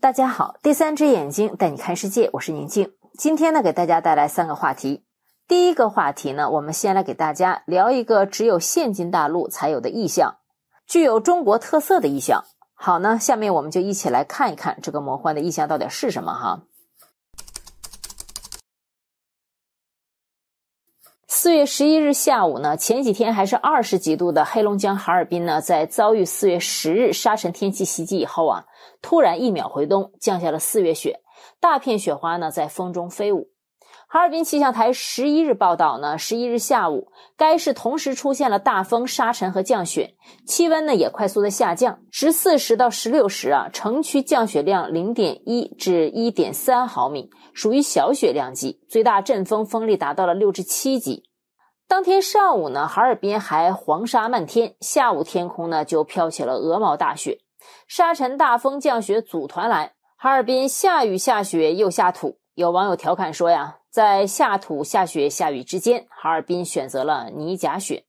大家好，第三只眼睛带你看世界，我是宁静。今天呢，给大家带来三个话题。第一个话题呢，我们先来给大家聊一个只有现今大陆才有的意象，具有中国特色的意象。好呢，下面我们就一起来看一看这个魔幻的意象到底是什么哈。四月十一日下午呢，前几天还是二十几度的黑龙江哈尔滨呢，在遭遇四月十日沙尘天气袭击以后啊。突然，一秒回冬，降下了四月雪，大片雪花呢在风中飞舞。哈尔滨气象台十一日报道呢，十一日下午，该市同时出现了大风、沙尘和降雪，气温呢也快速的下降。十四时到十六时啊，城区降雪量零点一至一点三毫米，属于小雪量级，最大阵风风力达到了六至七级。当天上午呢，哈尔滨还黄沙漫天，下午天空呢就飘起了鹅毛大雪。沙尘大风降雪组团来，哈尔滨下雨下雪又下土。有网友调侃说：“呀，在下土下雪下雨之间，哈尔滨选择了泥甲雪。”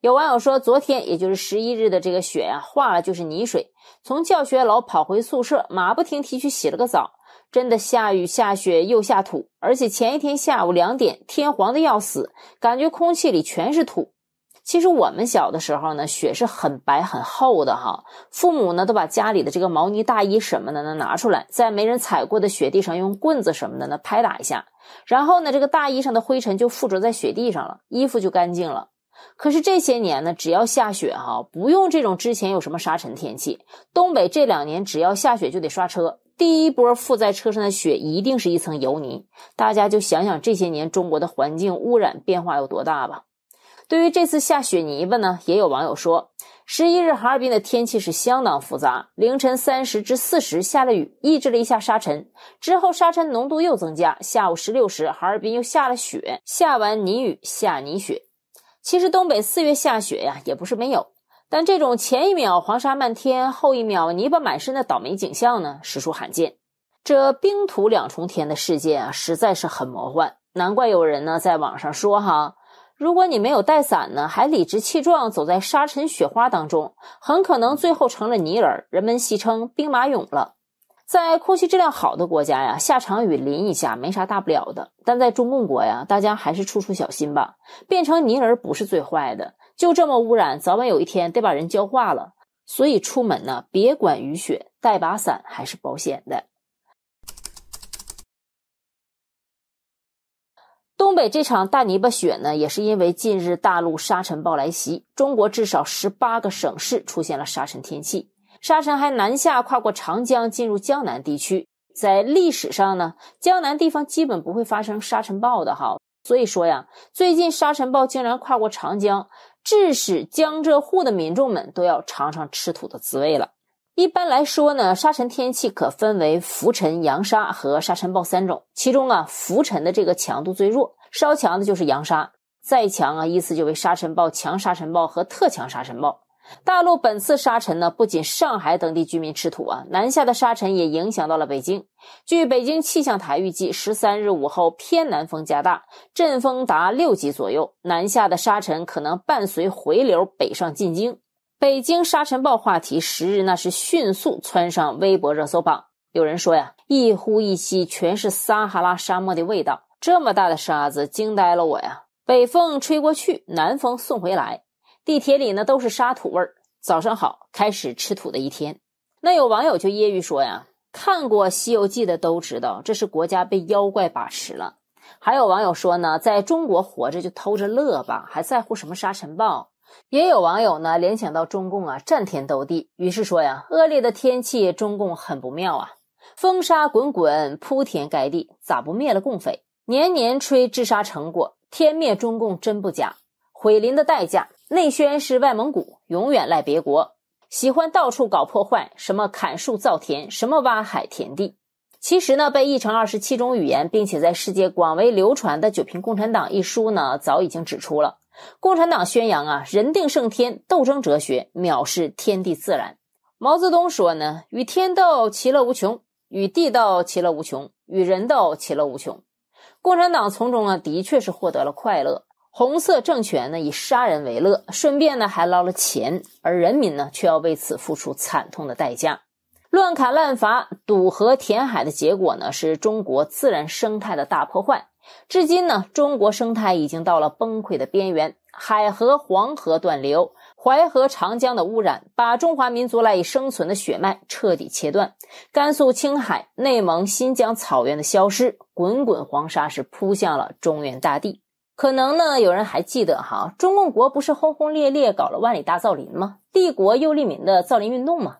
有网友说：“昨天，也就是十一日的这个雪呀，化了就是泥水。从教学楼跑回宿舍，马不停蹄去洗了个澡。真的下雨下雪又下土，而且前一天下午两点，天黄的要死，感觉空气里全是土。”其实我们小的时候呢，雪是很白很厚的哈。父母呢都把家里的这个毛呢大衣什么的呢拿出来，在没人踩过的雪地上用棍子什么的呢拍打一下，然后呢这个大衣上的灰尘就附着在雪地上了，衣服就干净了。可是这些年呢，只要下雪哈，不用这种之前有什么沙尘天气，东北这两年只要下雪就得刷车。第一波附在车上的雪一定是一层油泥，大家就想想这些年中国的环境污染变化有多大吧。对于这次下雪泥巴呢，也有网友说，十一日哈尔滨的天气是相当复杂。凌晨三时至四时下了雨，抑制了一下沙尘，之后沙尘浓度又增加。下午十六时，哈尔滨又下了雪，下完泥雨下泥雪。其实东北四月下雪呀也不是没有，但这种前一秒黄沙漫天，后一秒泥巴满身的倒霉景象呢，实属罕见。这冰土两重天的世界啊，实在是很魔幻。难怪有人呢在网上说哈。如果你没有带伞呢，还理直气壮走在沙尘雪花当中，很可能最后成了泥人。人们戏称兵马俑了。在空气质量好的国家呀，下场雨淋一下没啥大不了的。但在中共国呀，大家还是处处小心吧。变成泥人不是最坏的，就这么污染，早晚有一天得把人浇化了。所以出门呢，别管雨雪，带把伞还是保险的。东北这场大泥巴雪呢，也是因为近日大陆沙尘暴来袭，中国至少十八个省市出现了沙尘天气，沙尘还南下跨过长江进入江南地区。在历史上呢，江南地方基本不会发生沙尘暴的哈，所以说呀，最近沙尘暴竟然跨过长江，致使江浙沪的民众们都要尝尝吃土的滋味了。一般来说呢，沙尘天气可分为浮尘、扬沙和沙尘暴三种。其中啊，浮尘的这个强度最弱，稍强的就是扬沙，再强啊，依次就为沙尘暴、强沙尘暴和特强沙尘暴。大陆本次沙尘呢，不仅上海等地居民吃土啊，南下的沙尘也影响到了北京。据北京气象台预计，十三日午后偏南风加大，阵风达六级左右，南下的沙尘可能伴随回流北上进京。北京沙尘暴话题十日，那是迅速窜上微博热搜榜。有人说呀，一呼一吸全是撒哈拉沙漠的味道，这么大的沙子惊呆了我呀！北风吹过去，南风送回来，地铁里呢都是沙土味儿。早上好，开始吃土的一天。那有网友就揶揄说呀，看过《西游记》的都知道，这是国家被妖怪把持了。还有网友说呢，在中国活着就偷着乐吧，还在乎什么沙尘暴？也有网友呢联想到中共啊，占天斗地，于是说呀，恶劣的天气中共很不妙啊，风沙滚滚铺天盖地，咋不灭了共匪？年年吹治沙成果，天灭中共真不假，毁林的代价，内宣是外蒙古，永远赖别国，喜欢到处搞破坏，什么砍树造田，什么挖海填地。其实呢，被译成二十七种语言，并且在世界广为流传的《九瓶共产党》一书呢，早已经指出了共产党宣扬啊“人定胜天”斗争哲学，藐视天地自然。毛泽东说呢：“与天斗其乐无穷，与地道其乐无穷，与人斗其乐无穷。”共产党从中啊，的确是获得了快乐。红色政权呢，以杀人为乐，顺便呢还捞了钱，而人民呢，却要为此付出惨痛的代价。乱砍滥伐、堵河填海的结果呢，是中国自然生态的大破坏。至今呢，中国生态已经到了崩溃的边缘。海河、黄河断流，淮河、长江的污染，把中华民族赖以生存的血脉彻底切断。甘肃、青海、内蒙、新疆草原的消失，滚滚黄沙是扑向了中原大地。可能呢，有人还记得哈，中共国不是轰轰烈烈搞了万里大造林吗？帝国又利民的造林运动吗？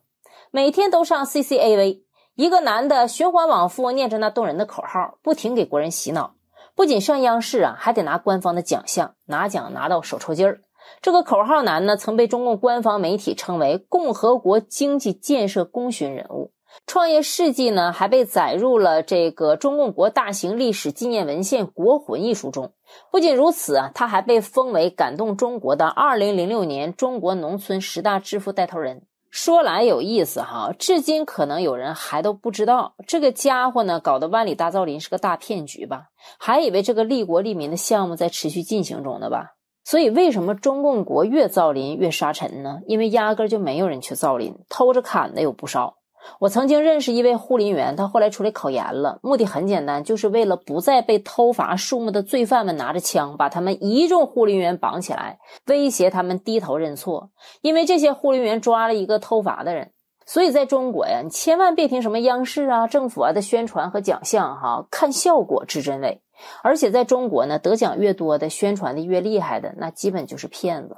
每天都上 C C A V，一个男的循环往复念着那动人的口号，不停给国人洗脑。不仅上央视啊，还得拿官方的奖项，拿奖拿到手抽筋儿。这个口号男呢，曾被中共官方媒体称为“共和国经济建设功勋人物”，创业事迹呢还被载入了这个《中共国大型历史纪念文献·国魂》一书中。不仅如此啊，他还被封为感动中国的2006年中国农村十大致富带头人。说来有意思哈，至今可能有人还都不知道，这个家伙呢搞的万里大造林是个大骗局吧？还以为这个利国利民的项目在持续进行中呢吧？所以为什么中共国越造林越沙尘呢？因为压根就没有人去造林，偷着砍的有不少。我曾经认识一位护林员，他后来出来考研了，目的很简单，就是为了不再被偷伐树木的罪犯们拿着枪把他们一众护林员绑起来，威胁他们低头认错。因为这些护林员抓了一个偷伐的人，所以在中国呀，你千万别听什么央视啊、政府啊的宣传和奖项哈，看效果知真伪。而且在中国呢，得奖越多的、宣传的越厉害的，那基本就是骗子。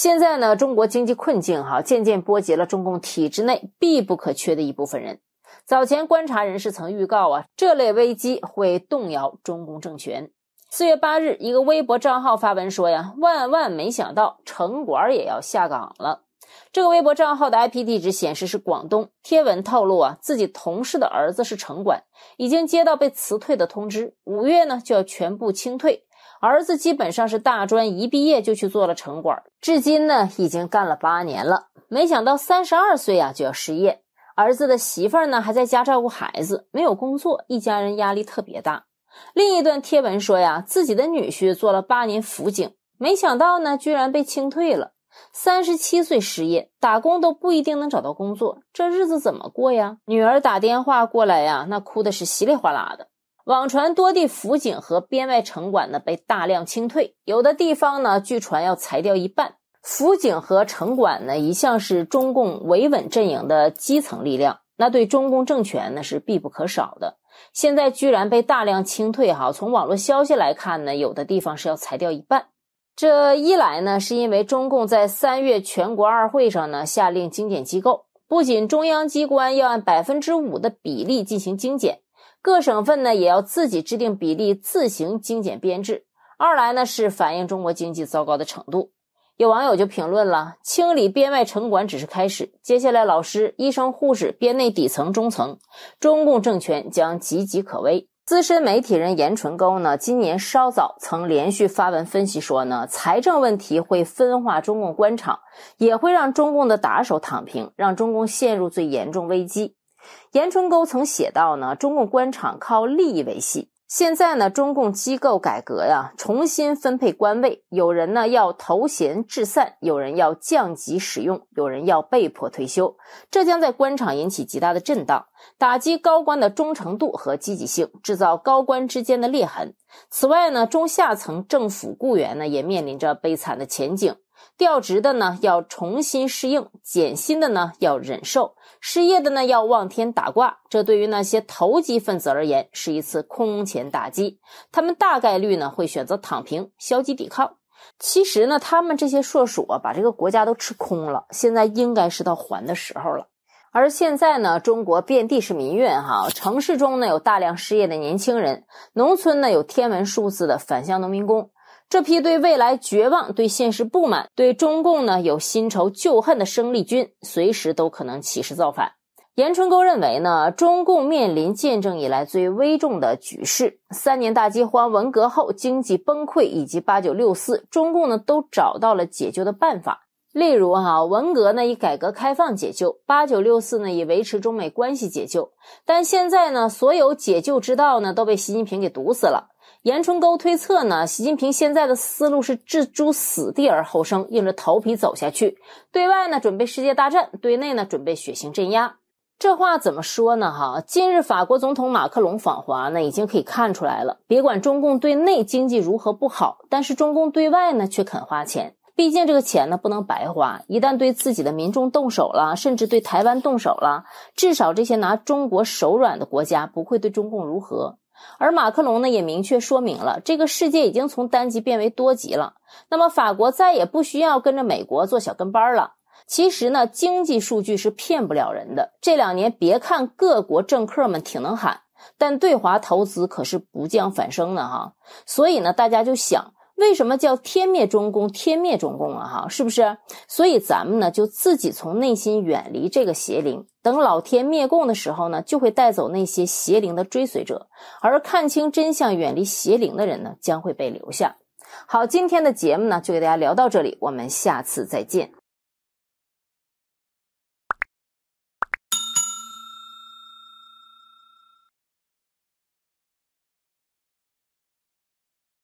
现在呢，中国经济困境哈，渐渐波及了中共体制内必不可缺的一部分人。早前观察人士曾预告啊，这类危机会动摇中共政权。四月八日，一个微博账号发文说呀，万万没想到城管也要下岗了。这个微博账号的 IP 地址显示是广东，贴文透露啊，自己同事的儿子是城管，已经接到被辞退的通知，五月呢就要全部清退。儿子基本上是大专，一毕业就去做了城管，至今呢已经干了八年了。没想到三十二岁啊就要失业。儿子的媳妇儿呢还在家照顾孩子，没有工作，一家人压力特别大。另一段贴文说呀，自己的女婿做了八年辅警，没想到呢居然被清退了，三十七岁失业，打工都不一定能找到工作，这日子怎么过呀？女儿打电话过来呀，那哭的是稀里哗啦的。网传多地辅警和编外城管呢被大量清退，有的地方呢据传要裁掉一半。辅警和城管呢一向是中共维稳阵营的基层力量，那对中共政权呢是必不可少的。现在居然被大量清退哈！从网络消息来看呢，有的地方是要裁掉一半。这一来呢，是因为中共在三月全国二会上呢下令精简机构，不仅中央机关要按百分之五的比例进行精简。各省份呢也要自己制定比例，自行精简编制。二来呢是反映中国经济糟糕的程度。有网友就评论了：“清理编外城管只是开始，接下来老师、医生、护士、编内底层、中层，中共政权将岌岌可危。”资深媒体人严纯沟呢，今年稍早曾连续发文分析说呢，财政问题会分化中共官场，也会让中共的打手躺平，让中共陷入最严重危机。严春沟曾写道呢，中共官场靠利益维系。现在呢，中共机构改革呀，重新分配官位，有人呢要头衔致散，有人要降级使用，有人要被迫退休，这将在官场引起极大的震荡，打击高官的忠诚度和积极性，制造高官之间的裂痕。此外呢，中下层政府雇员呢，也面临着悲惨的前景。调职的呢，要重新适应；减薪的呢，要忍受；失业的呢，要望天打卦。这对于那些投机分子而言，是一次空前打击。他们大概率呢，会选择躺平、消极抵抗。其实呢，他们这些硕鼠啊，把这个国家都吃空了。现在应该是到还的时候了。而现在呢，中国遍地是民怨哈，城市中呢有大量失业的年轻人，农村呢有天文数字的返乡农民工。这批对未来绝望、对现实不满、对中共呢有新仇旧恨的生力军，随时都可能起事造反。严春沟认为呢，中共面临建政以来最危重的局势。三年大饥荒、文革后经济崩溃以及八九六四，中共呢都找到了解救的办法。例如哈，文革呢以改革开放解救，八九六四呢以维持中美关系解救。但现在呢，所有解救之道呢都被习近平给堵死了。严春沟推测呢，习近平现在的思路是置诸死地而后生，硬着头皮走下去。对外呢，准备世界大战；对内呢，准备血腥镇压。这话怎么说呢？哈，近日法国总统马克龙访华呢，已经可以看出来了。别管中共对内经济如何不好，但是中共对外呢却肯花钱。毕竟这个钱呢不能白花，一旦对自己的民众动手了，甚至对台湾动手了，至少这些拿中国手软的国家不会对中共如何。而马克龙呢，也明确说明了，这个世界已经从单极变为多极了。那么，法国再也不需要跟着美国做小跟班了。其实呢，经济数据是骗不了人的。这两年，别看各国政客们挺能喊，但对华投资可是不降反升的哈。所以呢，大家就想。为什么叫天灭中共？天灭中共啊，哈，是不是？所以咱们呢，就自己从内心远离这个邪灵。等老天灭共的时候呢，就会带走那些邪灵的追随者，而看清真相、远离邪灵的人呢，将会被留下。好，今天的节目呢，就给大家聊到这里，我们下次再见。